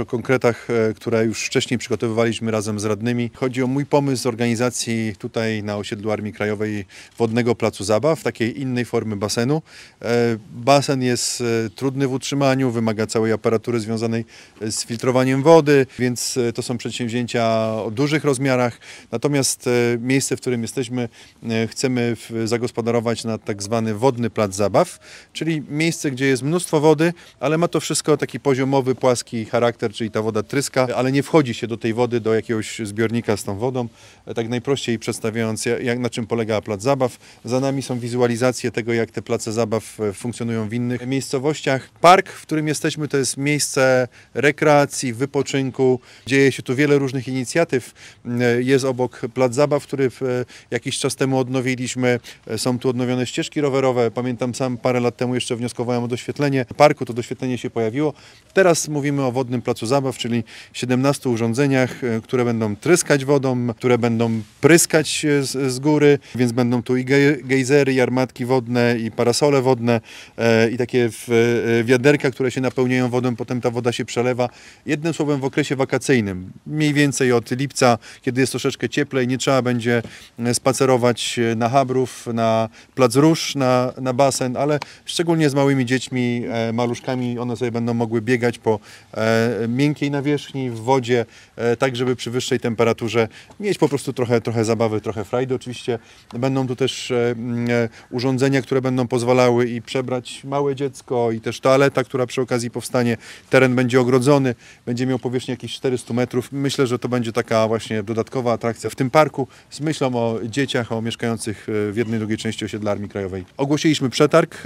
O konkretach, e, które już wcześniej przygotowywaliśmy razem z radnymi. Chodzi o mój pomysł organizacji tutaj na osiedlu Armii Krajowej wodnego placu zabaw, takiej innej formy basenu. E, basen jest e, trudny w utrzymaniu, wymaga całej aparatury związanej z filtrowaniem wody, więc to są przedsięwzięcia o dużych rozmiarach. Natomiast miejsce, w którym jesteśmy, chcemy zagospodarować na tak zwany wodny plac zabaw, czyli miejsce, gdzie jest mnóstwo wody, ale ma to wszystko taki poziomowy, płaski charakter czyli ta woda tryska, ale nie wchodzi się do tej wody, do jakiegoś zbiornika z tą wodą. Tak najprościej przedstawiając, jak, na czym polega plac zabaw. Za nami są wizualizacje tego, jak te place zabaw e, funkcjonują w innych miejscowościach. Park, w którym jesteśmy, to jest miejsce rekreacji, wypoczynku. Dzieje się tu wiele różnych inicjatyw. Mm, e, jest obok plac zabaw, który e, jakiś czas temu odnowiliśmy. Są tu odnowione ścieżki rowerowe. Pamiętam sam parę lat temu jeszcze wnioskowałem o doświetlenie parku, to doświetlenie się pojawiło. Teraz mówimy o wodnym placu placu zabaw, czyli 17 urządzeniach, e, które będą tryskać wodą, które będą pryskać z, z góry, więc będą tu i gejzery, i armatki wodne, i parasole wodne, e, i takie e, wiaderka, które się napełniają wodą, potem ta woda się przelewa. Jednym słowem w okresie wakacyjnym, mniej więcej od lipca, kiedy jest troszeczkę cieplej, nie trzeba będzie spacerować na Habrów, na Plac Róż, na, na basen, ale szczególnie z małymi dziećmi, maluszkami, one sobie będą mogły biegać po miękkiej nawierzchni, w wodzie, e, tak żeby przy wyższej temperaturze mieć po prostu trochę, trochę zabawy, trochę frajdy. Oczywiście będą tu też e, e, urządzenia, które będą pozwalały i przebrać małe dziecko i też toaleta, która przy okazji powstanie. Teren będzie ogrodzony, będzie miał powierzchnię jakieś 400 metrów. Myślę, że to będzie taka właśnie dodatkowa atrakcja w tym parku z myślą o dzieciach, o mieszkających w jednej, drugiej części osiedla Armii Krajowej. Ogłosiliśmy przetarg,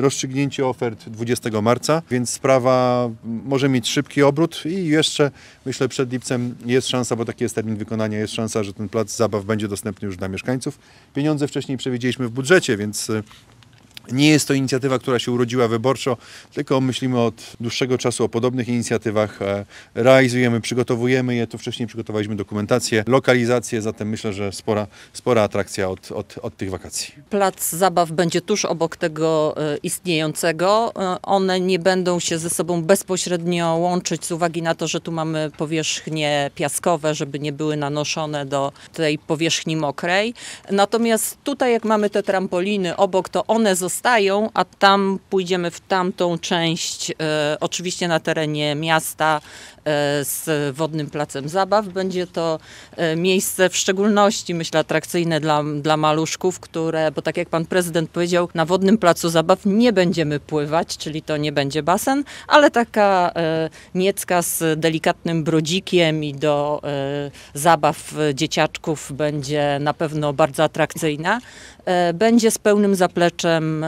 rozstrzygnięcie ofert 20 marca, więc sprawa może mieć szybki obrót, i jeszcze myślę przed lipcem jest szansa, bo taki jest termin wykonania, jest szansa, że ten plac zabaw będzie dostępny już dla mieszkańców. Pieniądze wcześniej przewidzieliśmy w budżecie, więc nie jest to inicjatywa, która się urodziła wyborczo, tylko myślimy od dłuższego czasu o podobnych inicjatywach, e, realizujemy, przygotowujemy je. To wcześniej przygotowaliśmy dokumentację, lokalizację, zatem myślę, że spora, spora atrakcja od, od, od tych wakacji. Plac zabaw będzie tuż obok tego e, istniejącego. E, one nie będą się ze sobą bezpośrednio łączyć z uwagi na to, że tu mamy powierzchnie piaskowe, żeby nie były nanoszone do tej powierzchni mokrej. Natomiast tutaj, jak mamy te trampoliny obok, to one zostają zostają, a tam pójdziemy w tamtą część, e, oczywiście na terenie miasta, E, z Wodnym Placem Zabaw. Będzie to e, miejsce w szczególności, myślę, atrakcyjne dla, dla maluszków, które, bo tak jak pan prezydent powiedział, na Wodnym Placu Zabaw nie będziemy pływać, czyli to nie będzie basen, ale taka e, niecka z delikatnym brodzikiem i do zabaw dzieciaczków będzie na pewno bardzo atrakcyjna. Będzie z pełnym zapleczem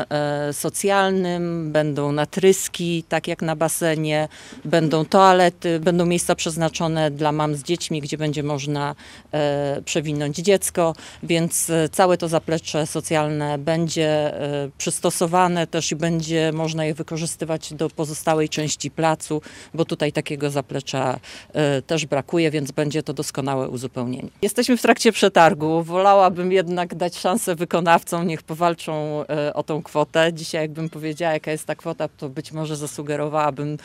socjalnym, będą natryski, tak jak na basenie, będą toalety, Będą miejsca przeznaczone dla mam z dziećmi, gdzie będzie można e, przewinąć dziecko, więc e, całe to zaplecze socjalne będzie e, przystosowane też i będzie można je wykorzystywać do pozostałej części placu, bo tutaj takiego zaplecza też brakuje, więc będzie to doskonałe uzupełnienie. Jesteśmy w trakcie przetargu. Wolałabym jednak dać szansę wykonawcom, niech powalczą o tą kwotę. Dzisiaj, jakbym powiedziała, jaka jest ta kwota, to być może zasugerowałabym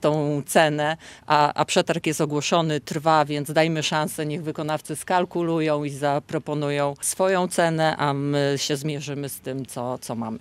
tą cenę a, a przetarg jest ogłoszony, trwa, więc dajmy szansę, niech wykonawcy skalkulują i zaproponują swoją cenę, a my się zmierzymy z tym, co, co mamy.